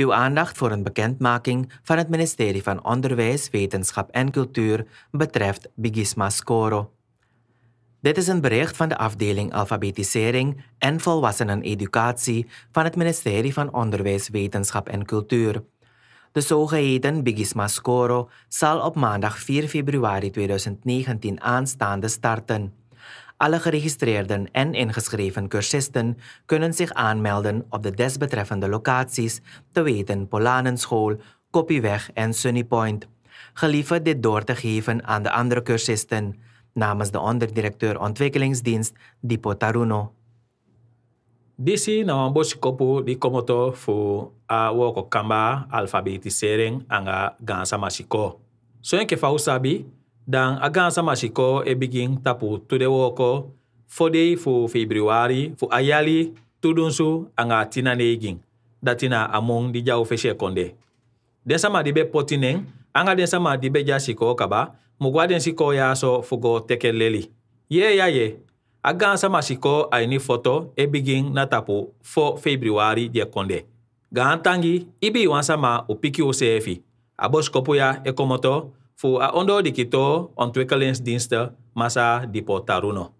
Uw aandacht voor een bekendmaking van het ministerie van Onderwijs, Wetenschap en Cultuur betreft Bigisma Scoro. Dit is een bericht van de afdeling Alfabetisering en Volwasseneneducatie van het ministerie van Onderwijs, Wetenschap en Cultuur. De zogeheten Bigisma Scoro zal op maandag 4 februari 2019 aanstaande starten. Alle geregistreerden en ingeschreven cursisten kunnen zich aanmelden op de desbetreffende locaties, te weten Polanenschool, Kopieweg en Sunny Point. Gelieve dit door te geven aan de andere cursisten namens de onderdirecteur ontwikkelingsdienst Dipo Taruno. Disi na wan kopu di komoto fu a woko kamba alfabetisering anga gansa masiko. ke fausabi. dan a gãa sãma shikɔ e bigin tapu tode wɔɔkɔ fɔde fo februari fo a yali todonso a ŋa ne gin datina a mong di jao fɛsɛ kɔnde dẽn sãma dɩ bɛ pɔtɩ neng ãnga dẽn sãma dɩ bɛ ja shikɔ kaba mugwa dẽn sikɔ yaa sɔ fo gɔ tɛkɛ lɛli yɛ ya yɛ a gãa sãma shikɔ a yɩ fɔtɔ e bigin na tapu fɔ februari diɛ kɔnde gãan tangi i bɩ wã sãma o piki sɛɛfi a bɔs kɔpʋ ya e kɔmɔtɔ fu a ondo di kito on masa di potaruno.